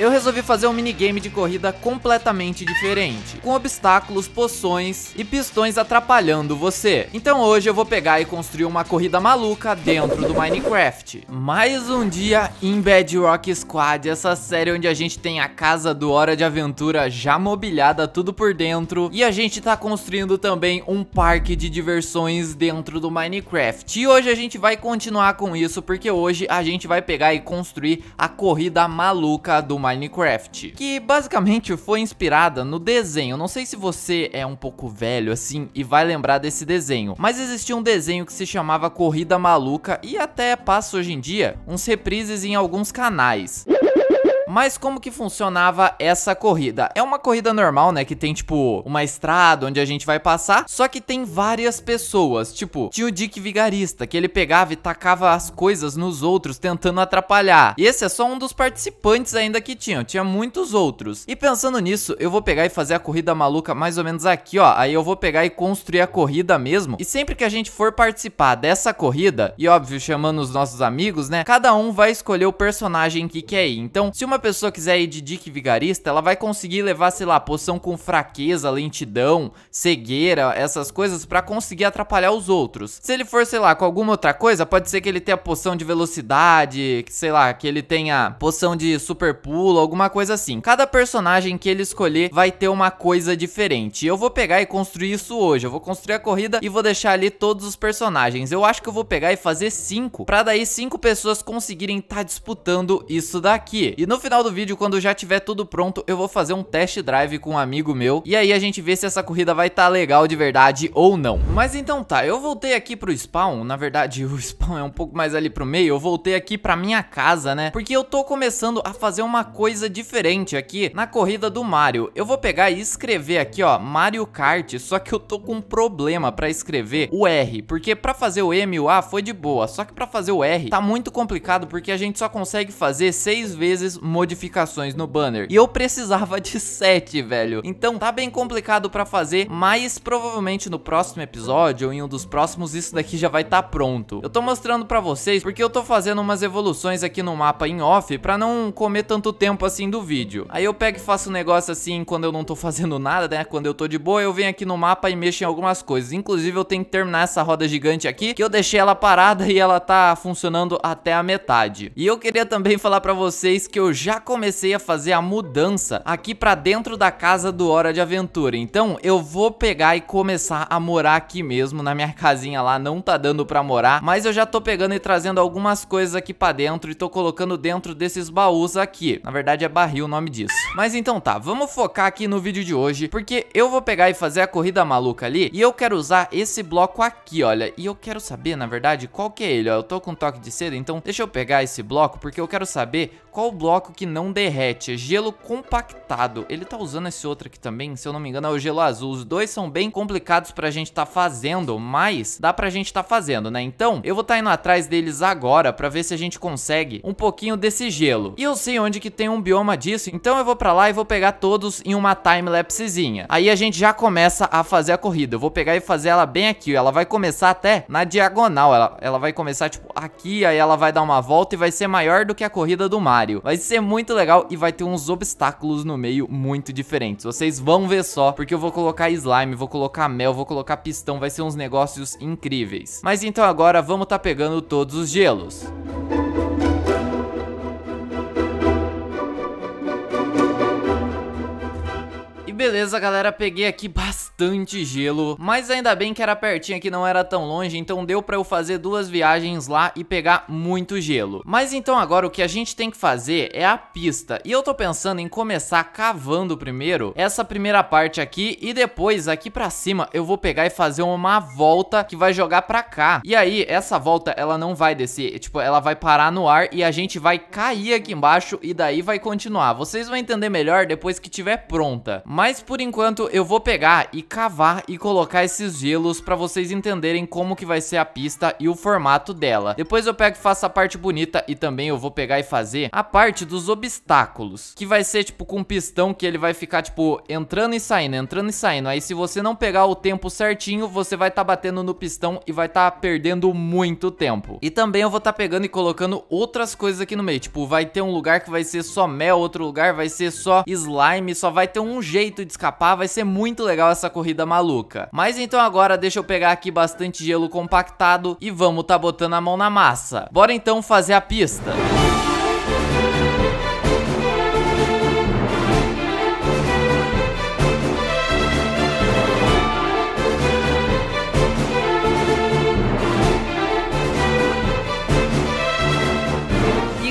eu resolvi fazer um minigame de corrida completamente diferente, com obstáculos, poções e pistões atrapalhando você. Então hoje eu vou pegar e construir uma corrida maluca dentro do Minecraft. Mais um dia em Bedrock Squad, essa série onde a gente tem a casa do Hora de Aventura já mobiliada tudo por dentro e a gente tá construindo também um parque de diversões dentro do Minecraft. E hoje a gente vai continuar com isso porque hoje a gente vai pegar e construir a corrida maluca do Minecraft. Minecraft, que basicamente foi inspirada no desenho. Não sei se você é um pouco velho assim e vai lembrar desse desenho, mas existia um desenho que se chamava Corrida Maluca e até passa hoje em dia uns reprises em alguns canais. Mas como que funcionava essa corrida? É uma corrida normal, né? Que tem, tipo, uma estrada onde a gente vai passar. Só que tem várias pessoas. Tipo, tinha o Dick Vigarista, que ele pegava e tacava as coisas nos outros, tentando atrapalhar. E esse é só um dos participantes ainda que tinham. Tinha muitos outros. E pensando nisso, eu vou pegar e fazer a corrida maluca mais ou menos aqui, ó. Aí eu vou pegar e construir a corrida mesmo. E sempre que a gente for participar dessa corrida, e óbvio, chamando os nossos amigos, né? Cada um vai escolher o personagem que quer ir. Então, se uma pessoa quiser ir de Dick Vigarista, ela vai conseguir levar, sei lá, poção com fraqueza, lentidão, cegueira, essas coisas para conseguir atrapalhar os outros. Se ele for, sei lá, com alguma outra coisa, pode ser que ele tenha poção de velocidade, que, sei lá, que ele tenha poção de super pulo, alguma coisa assim. Cada personagem que ele escolher vai ter uma coisa diferente. Eu vou pegar e construir isso hoje. Eu vou construir a corrida e vou deixar ali todos os personagens. Eu acho que eu vou pegar e fazer cinco, para daí cinco pessoas conseguirem estar tá disputando isso daqui. E no final final do vídeo, quando já tiver tudo pronto, eu vou fazer um test drive com um amigo meu. E aí a gente vê se essa corrida vai estar tá legal de verdade ou não. Mas então tá, eu voltei aqui pro spawn. Na verdade, o spawn é um pouco mais ali pro meio. Eu voltei aqui pra minha casa, né? Porque eu tô começando a fazer uma coisa diferente aqui na corrida do Mario. Eu vou pegar e escrever aqui, ó, Mario Kart. Só que eu tô com um problema pra escrever o R. Porque pra fazer o M e o A foi de boa. Só que pra fazer o R tá muito complicado porque a gente só consegue fazer seis vezes modificações no banner. E eu precisava de 7, velho. Então tá bem complicado pra fazer, mas provavelmente no próximo episódio ou em um dos próximos isso daqui já vai estar tá pronto. Eu tô mostrando pra vocês porque eu tô fazendo umas evoluções aqui no mapa em off pra não comer tanto tempo assim do vídeo. Aí eu pego e faço um negócio assim quando eu não tô fazendo nada, né? Quando eu tô de boa, eu venho aqui no mapa e mexo em algumas coisas. Inclusive eu tenho que terminar essa roda gigante aqui, que eu deixei ela parada e ela tá funcionando até a metade. E eu queria também falar pra vocês que eu já comecei a fazer a mudança aqui pra dentro da casa do Hora de Aventura. Então eu vou pegar e começar a morar aqui mesmo, na minha casinha lá, não tá dando pra morar, mas eu já tô pegando e trazendo algumas coisas aqui pra dentro e tô colocando dentro desses baús aqui. Na verdade é barril o nome disso. Mas então tá, vamos focar aqui no vídeo de hoje, porque eu vou pegar e fazer a corrida maluca ali, e eu quero usar esse bloco aqui, olha, e eu quero saber, na verdade, qual que é ele, ó, eu tô com toque de seda, então deixa eu pegar esse bloco, porque eu quero saber qual bloco que não derrete? É gelo compactado. Ele tá usando esse outro aqui também, se eu não me engano, é o gelo azul. Os dois são bem complicados pra gente tá fazendo, mas dá pra gente tá fazendo, né? Então, eu vou tá indo atrás deles agora pra ver se a gente consegue um pouquinho desse gelo. E eu sei onde que tem um bioma disso, então eu vou pra lá e vou pegar todos em uma timelapsezinha. Aí a gente já começa a fazer a corrida. Eu vou pegar e fazer ela bem aqui. Ela vai começar até na diagonal. Ela, ela vai começar, tipo, aqui, aí ela vai dar uma volta e vai ser maior do que a corrida do mar. Vai ser muito legal e vai ter uns obstáculos no meio muito diferentes. Vocês vão ver só, porque eu vou colocar slime, vou colocar mel, vou colocar pistão, vai ser uns negócios incríveis. Mas então agora vamos tá pegando todos os gelos. E beleza, galera, peguei aqui bastante bastante gelo, mas ainda bem que era pertinho aqui, não era tão longe, então deu pra eu fazer duas viagens lá e pegar muito gelo. Mas então agora o que a gente tem que fazer é a pista, e eu tô pensando em começar cavando primeiro essa primeira parte aqui, e depois aqui pra cima eu vou pegar e fazer uma volta que vai jogar pra cá. E aí, essa volta ela não vai descer, é, tipo, ela vai parar no ar e a gente vai cair aqui embaixo e daí vai continuar. Vocês vão entender melhor depois que tiver pronta. Mas por enquanto eu vou pegar e cavar e colocar esses gelos pra vocês entenderem como que vai ser a pista e o formato dela. Depois eu pego e faço a parte bonita e também eu vou pegar e fazer a parte dos obstáculos, que vai ser tipo com pistão que ele vai ficar tipo entrando e saindo, entrando e saindo. Aí se você não pegar o tempo certinho, você vai estar tá batendo no pistão e vai estar tá perdendo muito tempo. E também eu vou estar tá pegando e colocando outras coisas aqui no meio, tipo vai ter um lugar que vai ser só mel, outro lugar vai ser só slime, só vai ter um jeito de escapar, vai ser muito legal essa coisa corrida maluca. Mas então agora deixa eu pegar aqui bastante gelo compactado e vamos tá botando a mão na massa. Bora então fazer a pista. Música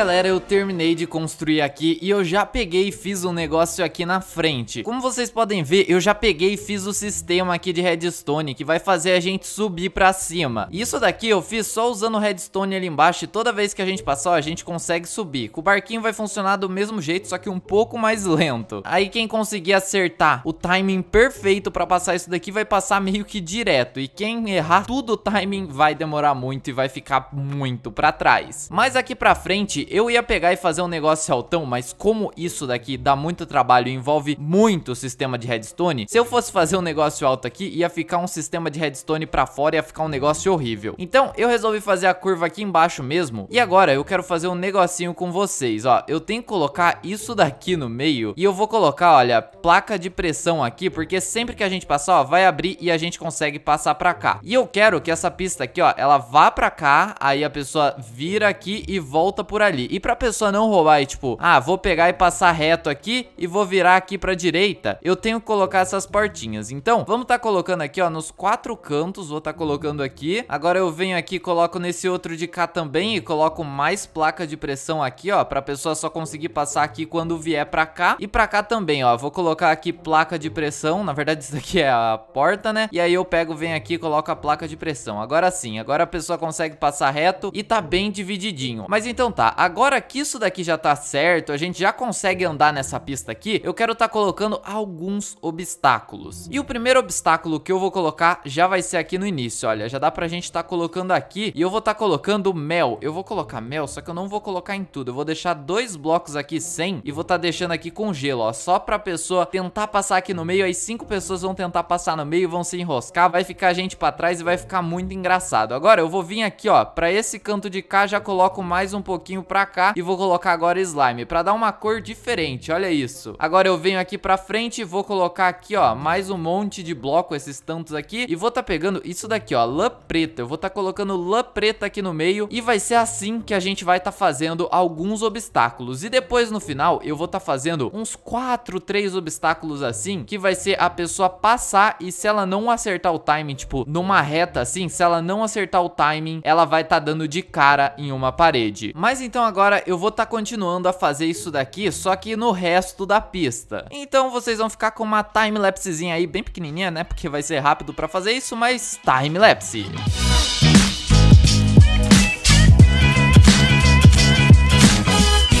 galera, eu terminei de construir aqui e eu já peguei e fiz um negócio aqui na frente. Como vocês podem ver, eu já peguei e fiz o sistema aqui de redstone que vai fazer a gente subir pra cima. Isso daqui eu fiz só usando o redstone ali embaixo e toda vez que a gente passar, a gente consegue subir. O barquinho vai funcionar do mesmo jeito, só que um pouco mais lento. Aí quem conseguir acertar o timing perfeito pra passar isso daqui vai passar meio que direto. E quem errar tudo o timing vai demorar muito e vai ficar muito pra trás. Mas aqui pra frente eu ia pegar e fazer um negócio altão, mas como isso daqui dá muito trabalho e envolve muito o sistema de redstone, se eu fosse fazer um negócio alto aqui, ia ficar um sistema de redstone pra fora, ia ficar um negócio horrível. Então, eu resolvi fazer a curva aqui embaixo mesmo. E agora, eu quero fazer um negocinho com vocês, ó. Eu tenho que colocar isso daqui no meio e eu vou colocar, olha, placa de pressão aqui, porque sempre que a gente passar, ó, vai abrir e a gente consegue passar pra cá. E eu quero que essa pista aqui, ó, ela vá pra cá, aí a pessoa vira aqui e volta por ali ali. E pra pessoa não roubar e tipo, ah, vou pegar e passar reto aqui e vou virar aqui pra direita, eu tenho que colocar essas portinhas. Então, vamos tá colocando aqui, ó, nos quatro cantos, vou tá colocando aqui. Agora eu venho aqui, coloco nesse outro de cá também e coloco mais placa de pressão aqui, ó, pra pessoa só conseguir passar aqui quando vier pra cá. E pra cá também, ó, vou colocar aqui placa de pressão, na verdade isso aqui é a porta, né? E aí eu pego, venho aqui e coloco a placa de pressão. Agora sim, agora a pessoa consegue passar reto e tá bem divididinho. Mas então tá, agora que isso daqui já tá certo, a gente já consegue andar nessa pista aqui, eu quero tá colocando alguns obstáculos. E o primeiro obstáculo que eu vou colocar já vai ser aqui no início, olha, já dá pra gente tá colocando aqui e eu vou tá colocando mel. Eu vou colocar mel, só que eu não vou colocar em tudo, eu vou deixar dois blocos aqui sem e vou tá deixando aqui com gelo, ó, só pra pessoa tentar passar aqui no meio, aí cinco pessoas vão tentar passar no meio, vão se enroscar, vai ficar gente pra trás e vai ficar muito engraçado. Agora eu vou vir aqui, ó, pra esse canto de cá já coloco mais um pouquinho pra cá e vou colocar agora slime, pra dar uma cor diferente, olha isso. Agora eu venho aqui pra frente e vou colocar aqui, ó, mais um monte de bloco, esses tantos aqui, e vou tá pegando isso daqui, ó, lã preta. Eu vou tá colocando lã preta aqui no meio e vai ser assim que a gente vai tá fazendo alguns obstáculos. E depois no final eu vou tá fazendo uns 4, 3 obstáculos assim, que vai ser a pessoa passar e se ela não acertar o timing, tipo, numa reta assim, se ela não acertar o timing, ela vai tá dando de cara em uma parede. Mas então então agora eu vou estar tá continuando a fazer isso daqui, só que no resto da pista. Então vocês vão ficar com uma timelapsezinha aí, bem pequenininha, né? Porque vai ser rápido pra fazer isso, mas timelapse. Música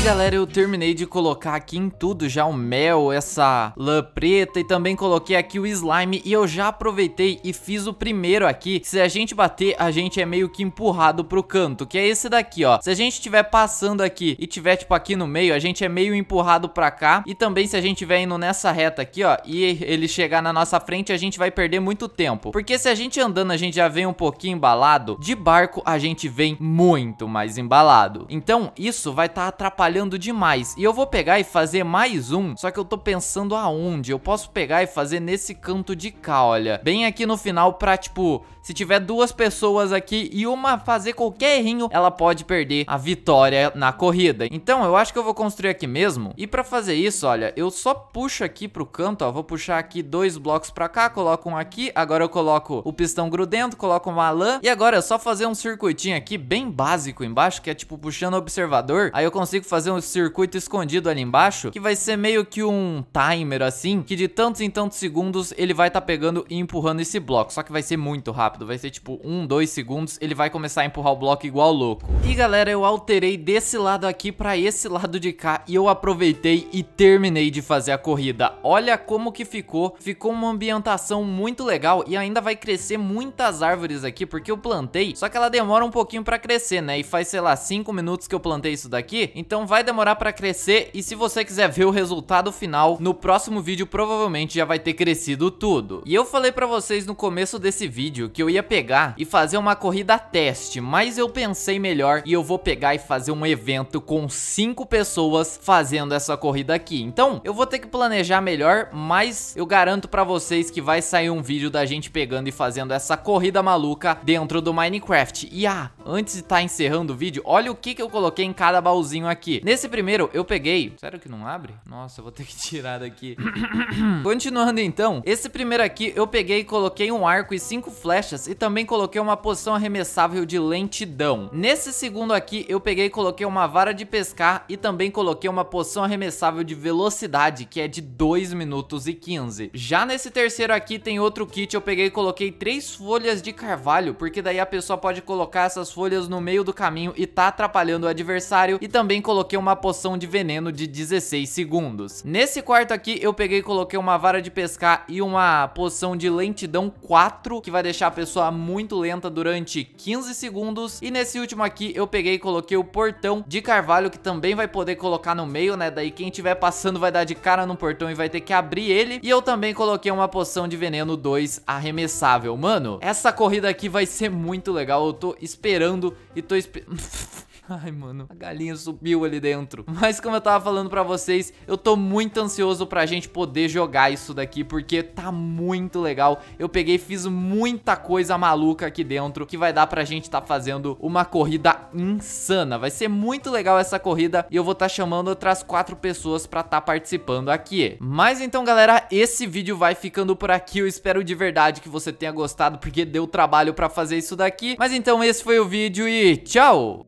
aí galera, eu terminei de colocar aqui em tudo já o mel, essa lã preta e também coloquei aqui o slime e eu já aproveitei e fiz o primeiro aqui. Se a gente bater, a gente é meio que empurrado pro canto, que é esse daqui, ó. Se a gente estiver passando aqui e tiver tipo aqui no meio, a gente é meio empurrado pra cá e também se a gente estiver indo nessa reta aqui, ó, e ele chegar na nossa frente, a gente vai perder muito tempo. Porque se a gente andando, a gente já vem um pouquinho embalado, de barco a gente vem muito mais embalado. Então isso vai estar tá atrapalhando trabalhando demais. E eu vou pegar e fazer mais um, só que eu tô pensando aonde. Eu posso pegar e fazer nesse canto de cá, olha. Bem aqui no final pra, tipo, se tiver duas pessoas aqui e uma fazer qualquer errinho, ela pode perder a vitória na corrida. Então, eu acho que eu vou construir aqui mesmo. E pra fazer isso, olha, eu só puxo aqui pro canto, ó. Vou puxar aqui dois blocos pra cá, coloco um aqui. Agora eu coloco o pistão grudento, coloco uma lã. E agora é só fazer um circuitinho aqui bem básico embaixo, que é tipo puxando o observador. Aí eu consigo fazer fazer um circuito escondido ali embaixo, que vai ser meio que um timer assim, que de tantos em tantos segundos ele vai estar tá pegando e empurrando esse bloco. Só que vai ser muito rápido, vai ser tipo 1, um, 2 segundos, ele vai começar a empurrar o bloco igual louco. E galera, eu alterei desse lado aqui pra esse lado de cá e eu aproveitei e terminei de fazer a corrida. Olha como que ficou, ficou uma ambientação muito legal e ainda vai crescer muitas árvores aqui porque eu plantei, só que ela demora um pouquinho pra crescer, né? E faz, sei lá, 5 minutos que eu plantei isso daqui, então vai demorar pra crescer e se você quiser ver o resultado final, no próximo vídeo provavelmente já vai ter crescido tudo. E eu falei pra vocês no começo desse vídeo que eu ia pegar e fazer uma corrida teste, mas eu pensei melhor e eu vou pegar e fazer um evento com 5 pessoas fazendo essa corrida aqui. Então, eu vou ter que planejar melhor, mas eu garanto pra vocês que vai sair um vídeo da gente pegando e fazendo essa corrida maluca dentro do Minecraft. E ah, antes de estar tá encerrando o vídeo, olha o que, que eu coloquei em cada baúzinho aqui. Nesse primeiro, eu peguei... Sério que não abre? Nossa, eu vou ter que tirar daqui. Continuando então, esse primeiro aqui, eu peguei e coloquei um arco e cinco flechas e também coloquei uma poção arremessável de lentidão. Nesse segundo aqui, eu peguei e coloquei uma vara de pescar e também coloquei uma poção arremessável de velocidade, que é de 2 minutos e 15. Já nesse terceiro aqui, tem outro kit, eu peguei e coloquei três folhas de carvalho, porque daí a pessoa pode colocar essas folhas no meio do caminho e tá atrapalhando o adversário e também coloquei coloquei uma poção de veneno de 16 segundos. Nesse quarto aqui, eu peguei e coloquei uma vara de pescar e uma poção de lentidão 4, que vai deixar a pessoa muito lenta durante 15 segundos. E nesse último aqui, eu peguei e coloquei o portão de carvalho, que também vai poder colocar no meio, né? Daí quem tiver passando vai dar de cara no portão e vai ter que abrir ele. E eu também coloquei uma poção de veneno 2 arremessável. Mano, essa corrida aqui vai ser muito legal. Eu tô esperando e tô esperando... Ai, mano, a galinha subiu ali dentro. Mas como eu tava falando pra vocês, eu tô muito ansioso pra gente poder jogar isso daqui, porque tá muito legal. Eu peguei e fiz muita coisa maluca aqui dentro, que vai dar pra gente tá fazendo uma corrida insana. Vai ser muito legal essa corrida e eu vou tá chamando outras quatro pessoas pra tá participando aqui. Mas então, galera, esse vídeo vai ficando por aqui. Eu espero de verdade que você tenha gostado, porque deu trabalho pra fazer isso daqui. Mas então, esse foi o vídeo e tchau!